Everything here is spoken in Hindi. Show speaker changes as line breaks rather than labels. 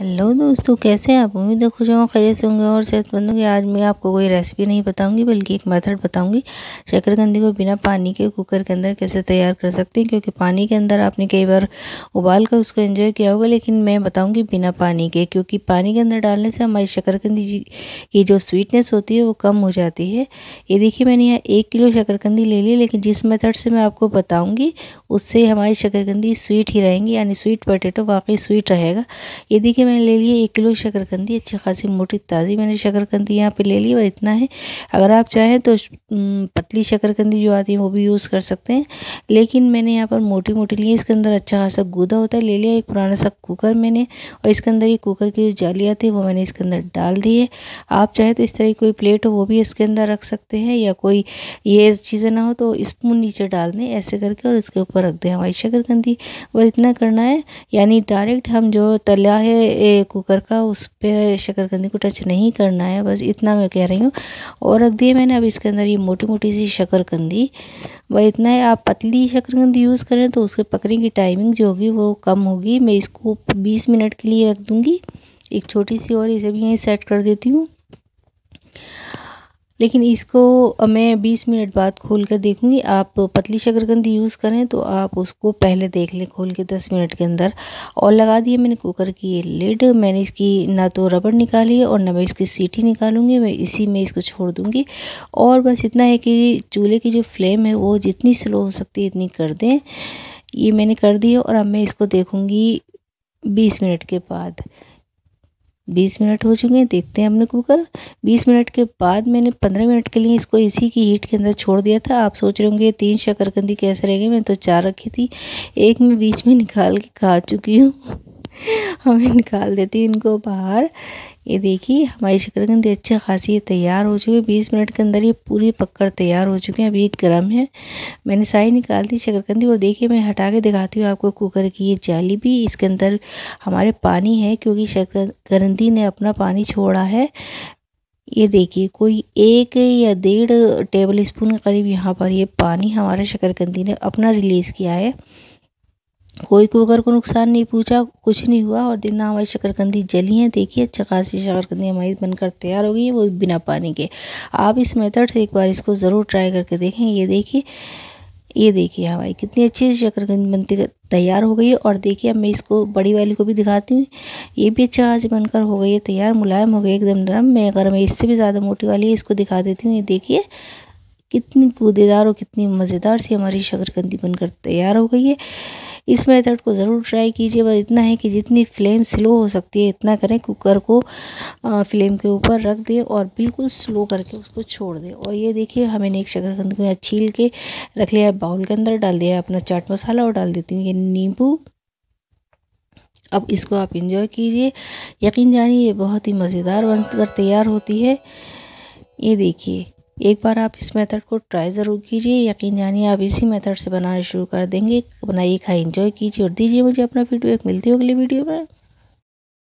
हेलो दोस्तों कैसे हैं आप उम्मीद है खुश हों खैरियत से होंगे और सेहतमंद होंगे आज मैं आपको कोई रेसिपी नहीं बताऊंगी बल्कि एक मेथड बताऊंगी शक्करकंदी को बिना पानी के कुकर के अंदर कैसे तैयार कर सकते हैं क्योंकि पानी के अंदर आपने कई बार उबाल कर उसको एंजॉय किया होगा लेकिन मैं बताऊँगी बिना पानी के क्योंकि पानी के अंदर डालने से हमारी शक्करकंदी की जो स्वीटनेस होती है वो कम हो जाती है ये देखिए मैंने यहाँ एक किलो शक्करकंदी ले ली लेकिन जिस मेथड से मैं आपको बताऊँगी उससे हमारी शक्करकंदी स्वीट ही रहेंगी यानी स्वीट पोटेटो वाकई स्वीट रहेगा ये देखिए मैंने ले लिए एक किलो शक्करकंदी अच्छी खासी मोटी ताज़ी मैंने शक्करकंदी यहाँ पे ले ली और इतना है अगर आप चाहें तो पतली शक्करकंदी जो आती है वो भी यूज़ कर सकते हैं लेकिन मैंने यहाँ पर मोटी मोटी ली इसके अंदर अच्छा खासा गूदा होता है ले लिया एक पुराना सा कुकर मैंने और इसके अंदर ये कुकर की जो जालियाँ थी वो मैंने इसके अंदर डाल दी है आप चाहें तो इस तरह की कोई प्लेट हो वो भी इसके अंदर रख सकते हैं या कोई ये चीज़ें ना हो तो स्पून नीचे डाल दें ऐसे करके और इसके ऊपर रख दें हमारी शक्करकंदी बस इतना करना है यानी डायरेक्ट हम जो तला है कुकर का उस पर शकरकंदी को टच नहीं करना है बस इतना मैं कह रही हूँ और रख दिए मैंने अब इसके अंदर ये मोटी मोटी सी शकरकंदी वह इतना है आप पतली शकरकंदी यूज़ करें तो उसके पकने की टाइमिंग जो होगी वो कम होगी मैं इसको बीस मिनट के लिए रख दूँगी एक छोटी सी और इसे भी यहीं सेट कर देती हूँ लेकिन इसको मैं 20 मिनट बाद खोल कर देखूँगी आप पतली शकरकंद यूज़ करें तो आप उसको पहले देख लें खोल के 10 मिनट के अंदर और लगा दिए मैंने कुकर की ये लिड मैंने इसकी ना तो रबड़ निकाली है और ना मैं इसकी सीटी निकालूंगी मैं इसी में इसको छोड़ दूँगी और बस इतना है कि चूल्हे की जो फ्लेम है वो जितनी स्लो हो सकती है इतनी कर दें ये मैंने कर दी और अब मैं इसको देखूँगी बीस मिनट के बाद बीस मिनट हो चुके हैं देखते हैं हमने कुकर बीस मिनट के बाद मैंने पंद्रह मिनट के लिए इसको इसी की हीट के अंदर छोड़ दिया था आप सोच रहे होंगे तीन शकरकंदी कैसे रह गई मैंने तो चार रखी थी एक में बीच में निकाल के खा चुकी हूँ हमें निकाल देती इनको बाहर ये देखिए हमारी शकरकंद अच्छी खासी तैयार हो चुकी है बीस मिनट के अंदर ये पूरी पककर तैयार हो चुकी है अभी एक गर्म है मैंने साई निकाल दी शकरकंदी और देखिए मैं हटा के दिखाती हूँ आपको कुकर की ये जाली भी इसके अंदर हमारे पानी है क्योंकि शकरकंदी ने अपना पानी छोड़ा है ये देखिए कोई एक या डेढ़ टेबल स्पून के करीब यहाँ पर ये पानी हमारे शकरकंदी ने अपना रिलीज़ किया है कोई को अगर को नुकसान नहीं पूछा कुछ नहीं हुआ और दिन हमारी शक्करकंदी जली है देखिए अच्छा खासी शकरकंदी हमारी बनकर तैयार हो गई है वो बिना पानी के आप इस मेथड से एक बार इसको ज़रूर ट्राई करके देखें ये देखिए ये देखिए हमारी कितनी अच्छी शकरकंदी बनती तैयार हो गई है और देखिए अब मैं इसको बड़ी वाली को भी दिखाती हूँ ये भी अच्छा खास बनकर हो गई है तैयार मुलायम हो गई एकदम नरम मैं अगर मैं इससे भी ज़्यादा मोटी वाली है इसको दिखा देती हूँ ये देखिए कितनी गूदेदार और कितनी मज़ेदार सी हमारी शकरकंदी बनकर तैयार हो गई है इस मेथड को ज़रूर ट्राई कीजिए बस इतना है कि जितनी फ्लेम स्लो हो सकती है इतना करें कुकर को फ्लेम के ऊपर रख दें और बिल्कुल स्लो करके उसको छोड़ दें और ये देखिए हमें एक शकरकंद को छील के रख लिया है बाउल के अंदर डाल दिया अपना चाट मसाला और डाल देती हूँ ये नींबू अब इसको आप इंजॉय कीजिए यकीन जानिए ये बहुत ही मज़ेदार बनकर तैयार होती है ये देखिए एक बार आप इस मेथड को ट्राई ज़रूर कीजिए यकीन जानिए आप इसी मेथड से बनाना शुरू कर देंगे बनाइए खाए इंजॉय कीजिए और दीजिए मुझे अपना फीडबैक मिलती होगी अगली वीडियो में